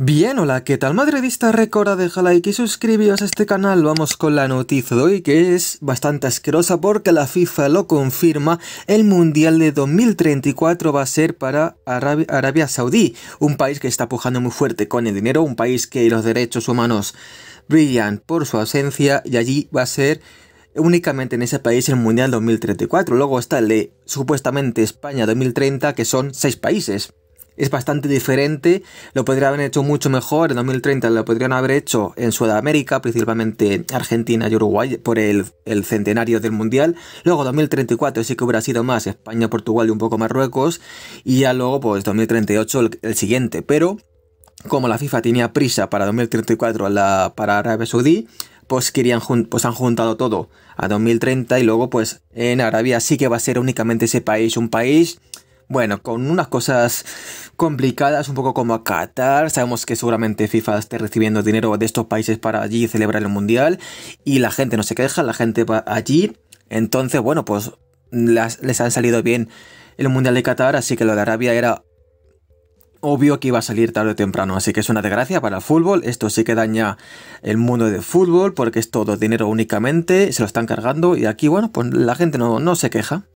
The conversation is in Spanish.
Bien, hola, ¿qué tal Madre esta Recuerda deja like y suscribiros a este canal. Vamos con la noticia de hoy que es bastante asquerosa porque la FIFA lo confirma. El Mundial de 2034 va a ser para Arabia, Arabia Saudí, un país que está pujando muy fuerte con el dinero, un país que los derechos humanos brillan por su ausencia y allí va a ser únicamente en ese país el Mundial 2034. Luego está el de supuestamente España 2030, que son seis países es bastante diferente. Lo podrían haber hecho mucho mejor. En 2030 lo podrían haber hecho en Sudamérica, principalmente Argentina y Uruguay, por el, centenario del Mundial. Luego 2034 sí que hubiera sido más España, Portugal y un poco Marruecos. Y ya luego, pues 2038 el, siguiente. Pero como la FIFA tenía prisa para 2034 la, para Arabia Saudí, pues, querían, pues han juntado todo a 2030 y luego pues en Arabia sí que va a ser únicamente ese país, un país bueno, con unas cosas complicadas, un poco como a Qatar. Sabemos que seguramente FIFA esté recibiendo dinero de estos países para allí celebrar el Mundial. Y la gente no se queja, la gente va allí. Entonces, bueno, pues les han salido bien el Mundial de Qatar, así que lo de Arabia era obvio que iba a salir tarde o temprano, así que es una desgracia para el fútbol, esto sí que daña el mundo del fútbol porque es todo dinero únicamente, se lo están cargando y aquí bueno, pues la gente no, no se queja.